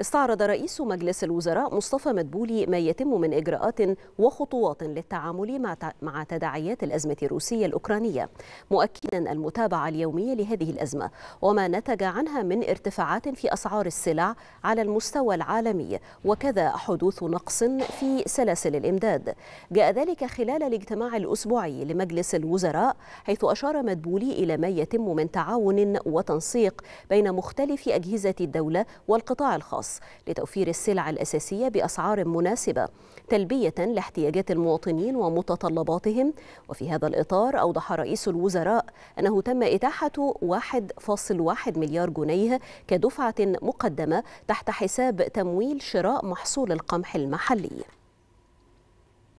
استعرض رئيس مجلس الوزراء مصطفى مدبولي ما يتم من إجراءات وخطوات للتعامل مع تداعيات الأزمة الروسية الأوكرانية مؤكدا المتابعة اليومية لهذه الأزمة وما نتج عنها من ارتفاعات في أسعار السلع على المستوى العالمي وكذا حدوث نقص في سلاسل الإمداد جاء ذلك خلال الاجتماع الأسبوعي لمجلس الوزراء حيث أشار مدبولي إلى ما يتم من تعاون وتنسيق بين مختلف أجهزة الدولة والقطاع الخاص الخاص لتوفير السلع الأساسية بأسعار مناسبة تلبية لاحتياجات المواطنين ومتطلباتهم وفي هذا الإطار أوضح رئيس الوزراء أنه تم إتاحة 1.1 مليار جنيه كدفعة مقدمة تحت حساب تمويل شراء محصول القمح المحلي